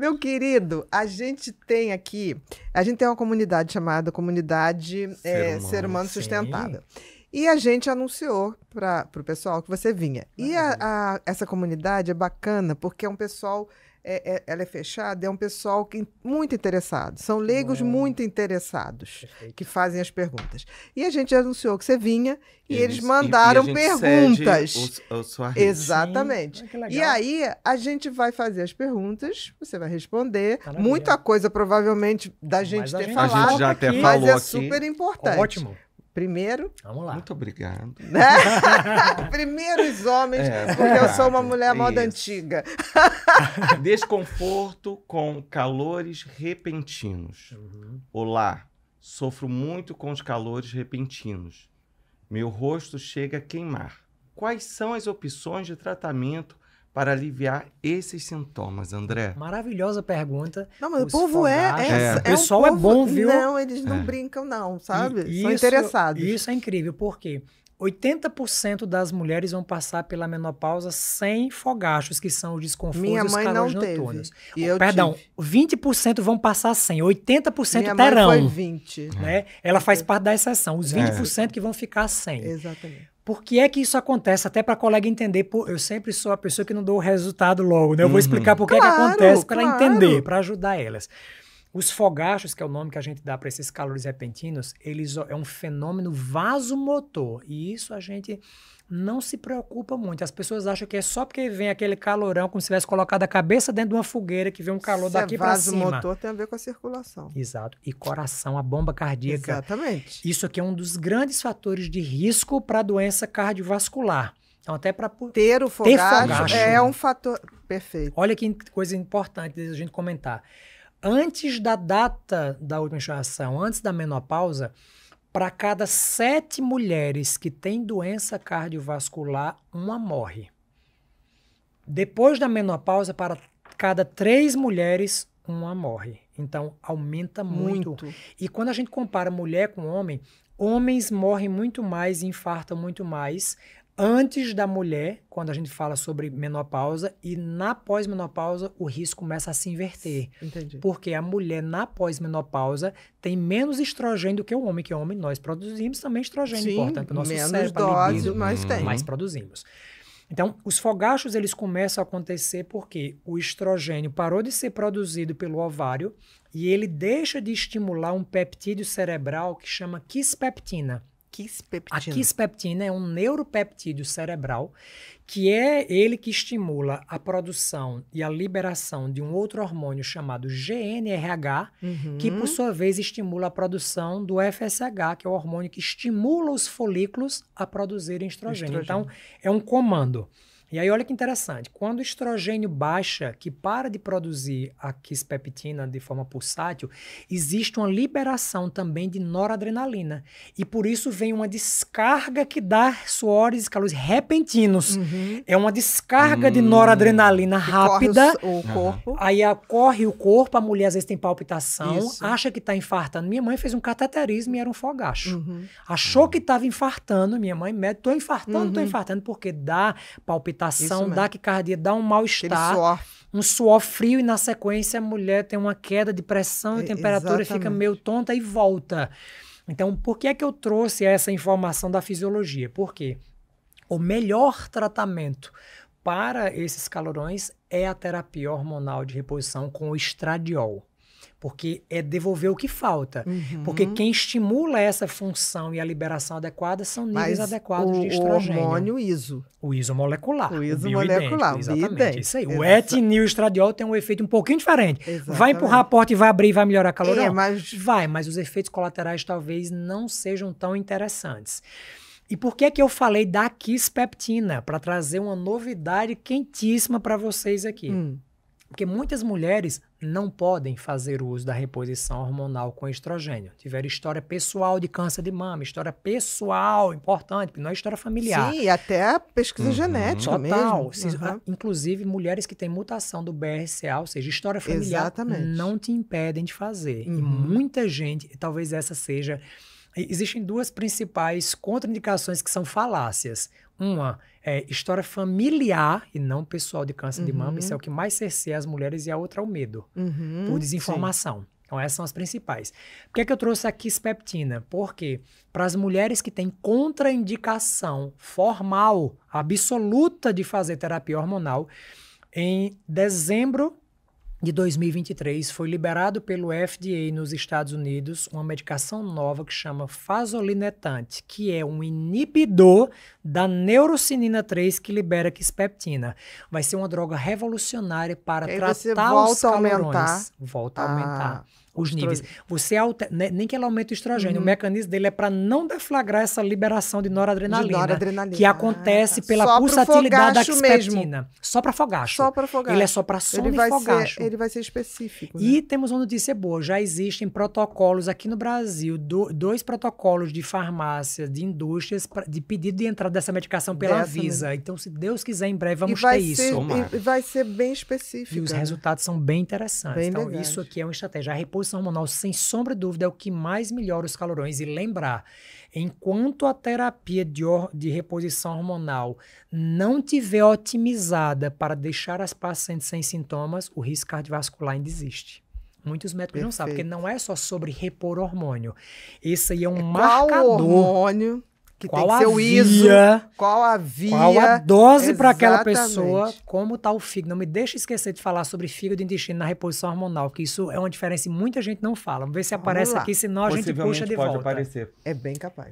Meu querido, a gente tem aqui, a gente tem uma comunidade chamada Comunidade Ser, é, humano, Ser humano Sustentável. Sim. E a gente anunciou para o pessoal que você vinha. E a, a, essa comunidade é bacana porque é um pessoal. É, é, ela é fechada, é um pessoal que, muito interessado. São leigos muito interessados Perfeito. que fazem as perguntas. E a gente anunciou que você vinha e eles, eles mandaram e, e perguntas. O, o sua Exatamente. Ah, e aí a gente vai fazer as perguntas, você vai responder. Maravilha. Muita coisa provavelmente da gente mas ter a falado, gente já até falou mas é aqui. super importante. Ótimo. Primeiro. Vamos lá. Muito obrigado. Né? homens, é, porque eu sou uma mulher moda antiga. Desconforto com calores repentinos. Uhum. Olá, sofro muito com os calores repentinos. Meu rosto chega a queimar. Quais são as opções de tratamento para aliviar esses sintomas, André? Maravilhosa pergunta. Não, mas o povo é, é, é, O é. pessoal é, um povo, é bom, viu? Não, eles não é. brincam, não, sabe? E, São isso, interessados. Isso é incrível, porque 80% das mulheres vão passar pela menopausa sem fogachos, que são os desconfortos Minha mãe não noturnos. Teve, e Perdão, tive. 20% vão passar sem, 80% Minha terão. Mãe foi 20. Né? Ela faz uhum. parte da exceção, os 20% é. que vão ficar sem. Exatamente. Por que é que isso acontece? Até para a colega entender, pô, eu sempre sou a pessoa que não dou o resultado logo, né? Eu uhum. vou explicar por que, claro, é que acontece, para claro. entender, para ajudar elas. Os fogachos, que é o nome que a gente dá para esses calores repentinos, eles é um fenômeno vasomotor. E isso a gente não se preocupa muito. As pessoas acham que é só porque vem aquele calorão, como se tivesse colocado a cabeça dentro de uma fogueira, que vem um calor se é daqui é para cima. motor tem a ver com a circulação. Exato. E coração, a bomba cardíaca. Exatamente. Isso aqui é um dos grandes fatores de risco para a doença cardiovascular. Então, até para ter o fogacho, ter fogacho é um fator perfeito. Olha que coisa importante a gente comentar antes da data da última menstruação, antes da menopausa, para cada sete mulheres que têm doença cardiovascular, uma morre. Depois da menopausa, para cada três mulheres, uma morre. Então, aumenta muito. muito. E quando a gente compara mulher com homem, homens morrem muito mais, infartam muito mais antes da mulher, quando a gente fala sobre menopausa, e na pós-menopausa o risco começa a se inverter. Entendi. Porque a mulher na pós-menopausa tem menos estrogênio do que o homem, que o homem nós produzimos também estrogênio, Sim, portanto, nosso menos cérebro, dose, libido, mas uhum. tem. mais produzimos. Então, os fogachos eles começam a acontecer porque o estrogênio parou de ser produzido pelo ovário e ele deixa de estimular um peptídeo cerebral que chama quispeptina quispeptina. A quispeptina é um neuropeptídeo cerebral que é ele que estimula a produção e a liberação de um outro hormônio chamado GNRH, uhum. que por sua vez estimula a produção do FSH, que é o hormônio que estimula os folículos a produzirem estrogênio. estrogênio. Então, é um comando. E aí, olha que interessante. Quando o estrogênio baixa, que para de produzir a quispeptina de forma pulsátil, existe uma liberação também de noradrenalina. E por isso vem uma descarga que dá suores e calores repentinos. Uhum. É uma descarga hum. de noradrenalina que rápida. Corre o, o corpo. Aí ocorre corre o corpo, a mulher às vezes tem palpitação, isso. acha que está infartando. Minha mãe fez um cateterismo e era um fogacho. Uhum. Achou que estava infartando, minha mãe médico, tô infartando, uhum. tô infartando, porque dá palpitação palpitação, dá quicardia, dá um mal-estar. Um suor frio e na sequência a mulher tem uma queda de pressão e temperatura exatamente. fica meio tonta e volta. Então, por que é que eu trouxe essa informação da fisiologia? Porque o melhor tratamento para esses calorões é a terapia hormonal de reposição com o estradiol. Porque é devolver o que falta. Uhum. Porque quem estimula essa função e a liberação adequada são níveis Mas adequados o, de estrogênio. O hormônio ISO. O ISO molecular. O ISO o molecular. Exatamente. Isso aí. Exato. O estradiol tem um efeito um pouquinho diferente. Exatamente. Vai empurrar a porta e vai abrir e vai melhorar a caloria. É, mas... Vai, mas os efeitos colaterais talvez não sejam tão interessantes. E por que é que eu falei da quispeptina? Para trazer uma novidade quentíssima para vocês aqui. Hum. Porque muitas mulheres não podem fazer uso da reposição hormonal com estrogênio. Tiveram história pessoal de câncer de mama, história pessoal importante, porque não é história familiar. Sim, até a pesquisa uhum. genética Total. mesmo. Total. uhum. Inclusive, mulheres que têm mutação do BRCA, ou seja, história familiar, Exatamente. não te impedem de fazer. Uhum. E muita gente, talvez essa seja existem duas principais contraindicações que são falácias. Uma é história familiar e não pessoal de câncer uhum. de mama. Isso é uhum. o que mais cerceia as mulheres e a outra é o medo uhum. por desinformação. Sim. Então, essas são as principais. Por que, é que eu trouxe aqui espeptina? Porque para as mulheres que têm contraindicação formal, absoluta de fazer terapia hormonal, em dezembro de 2023 foi liberado pelo FDA nos Estados Unidos uma medicação nova que chama fasolinetante, que é um inibidor da neurocinina 3 que libera quispeptina. Vai ser uma droga revolucionária para e tratar você volta os calorões. A aumentar. Volta a aumentar os níveis. Você é alter, nem que ela aumente o estrogênio, uhum. o mecanismo dele é para não deflagrar essa liberação de noradrenalina, de noradrenalina. que acontece ah, tá. pela só pulsatilidade da expectina. Só para fogacho. Só para fogacho. Ele é só para sono ele vai fogacho. Ser, ele vai ser específico. Né? E temos uma notícia boa, já existem protocolos aqui no Brasil, do, dois protocolos de farmácias, de indústrias pra, de pedido de entrada dessa medicação pela Dessa Visa. Mesmo. Então, se Deus quiser, em breve vamos ter ser, isso. E, vai ser bem específico. E os né? resultados são bem interessantes. Bem então, legal. isso aqui é uma estratégia. A composição hormonal, sem sombra de dúvida, é o que mais melhora os calorões. E lembrar, enquanto a terapia de, de reposição hormonal não tiver otimizada para deixar as pacientes sem sintomas, o risco cardiovascular ainda existe. Muitos médicos Perfeito. não sabem, porque não é só sobre repor hormônio. Esse aí é um é marcador. Qual hormônio que qual tem que ser o ISO, qual a via, qual a dose para aquela pessoa, como está o fígado. Não me deixe esquecer de falar sobre fígado e intestino na reposição hormonal, que isso é uma diferença e muita gente não fala. Vamos ver se aparece aqui, senão a gente puxa de pode volta. pode aparecer. É bem capaz.